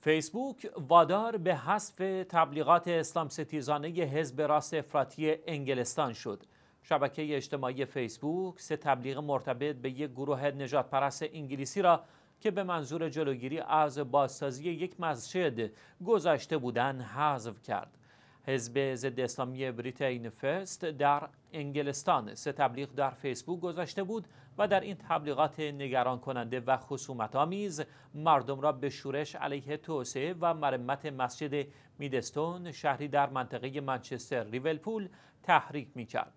فیسبوک وادار به حذف تبلیغات اسلام ستیزانه حزب راست افراطی انگلستان شد. شبکه اجتماعی فیسبوک سه تبلیغ مرتبط به یک گروه نجات پرست انگلیسی را که به منظور جلوگیری از بازسازی یک مسجد گذاشته بودن حذف کرد. حزب ضد اسلامی بریتین فرست در انگلستان سه تبلیغ در فیسبوک گذاشته بود و در این تبلیغات نگران کننده و خصومت آمیز مردم را به شورش علیه توسعه و مرمت مسجد میدستون شهری در منطقه منچستر ریولپول تحریک می کرد.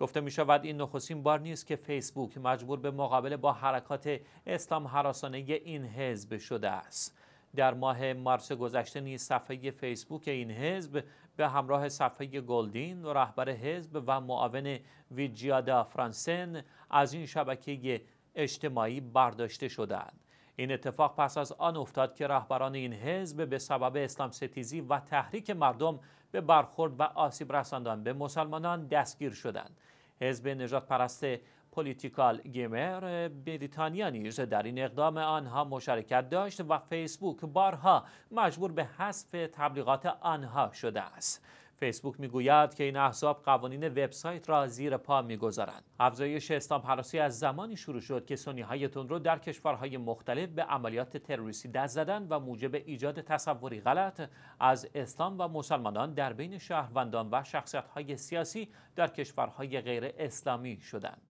گفته می شود این نخستین بار نیست که فیسبوک مجبور به مقابله با حرکات اسلام حراسانه این حزب شده است. در ماه مارس گذشته نیز صفحه فیسبوک این حزب به همراه صفحه گلدین و رهبر حزب و معاون ویجیادا فرانسن از این شبکه اجتماعی برداشته شدند این اتفاق پس از آن افتاد که رهبران این حزب به سبب اسلام ستیزی و تحریک مردم به برخورد و آسیب رساندن به مسلمانان دستگیر شدند حزب نجات پرست پلیتیکال گیمر بریتانیا نیز در این اقدام آنها مشارکت داشت و فیسبوک بارها مجبور به حذف تبلیغات آنها شده است فیسبوک میگوید که این احزاب قوانین وبسایت را زیر پا میگذارند افزایش اسلام حراسی از زمانی شروع شد که سنی های تندرو در کشورهای مختلف به عملیات تروریستی دست زدند و موجب ایجاد تصوری غلط از اسلام و مسلمانان در بین شهروندان و شخصیت های سیاسی در کشورهای غیر اسلامی شدند